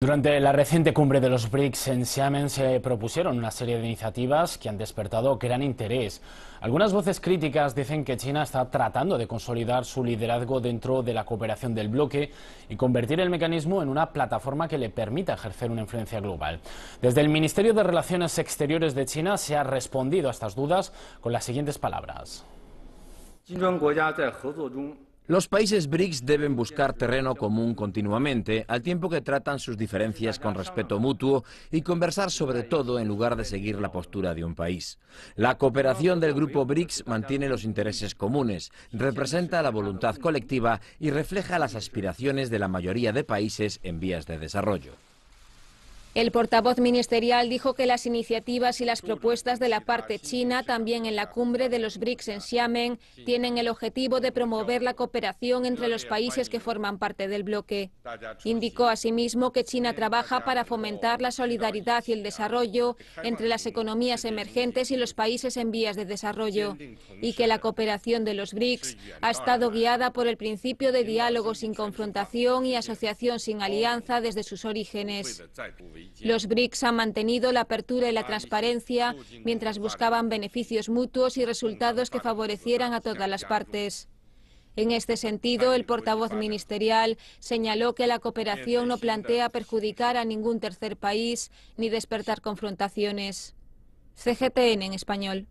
Durante la reciente cumbre de los BRICS en Xiamen se propusieron una serie de iniciativas que han despertado gran interés. Algunas voces críticas dicen que China está tratando de consolidar su liderazgo dentro de la cooperación del bloque y convertir el mecanismo en una plataforma que le permita ejercer una influencia global. Desde el Ministerio de Relaciones Exteriores de China se ha respondido a estas dudas con las siguientes palabras. Los países BRICS deben buscar terreno común continuamente, al tiempo que tratan sus diferencias con respeto mutuo y conversar sobre todo en lugar de seguir la postura de un país. La cooperación del grupo BRICS mantiene los intereses comunes, representa la voluntad colectiva y refleja las aspiraciones de la mayoría de países en vías de desarrollo. El portavoz ministerial dijo que las iniciativas y las propuestas de la parte china, también en la cumbre de los BRICS en Xiamen, tienen el objetivo de promover la cooperación entre los países que forman parte del bloque. Indicó asimismo que China trabaja para fomentar la solidaridad y el desarrollo entre las economías emergentes y los países en vías de desarrollo, y que la cooperación de los BRICS ha estado guiada por el principio de diálogo sin confrontación y asociación sin alianza desde sus orígenes. Los BRICS han mantenido la apertura y la transparencia mientras buscaban beneficios mutuos y resultados que favorecieran a todas las partes. En este sentido, el portavoz ministerial señaló que la cooperación no plantea perjudicar a ningún tercer país ni despertar confrontaciones. CGTN en español.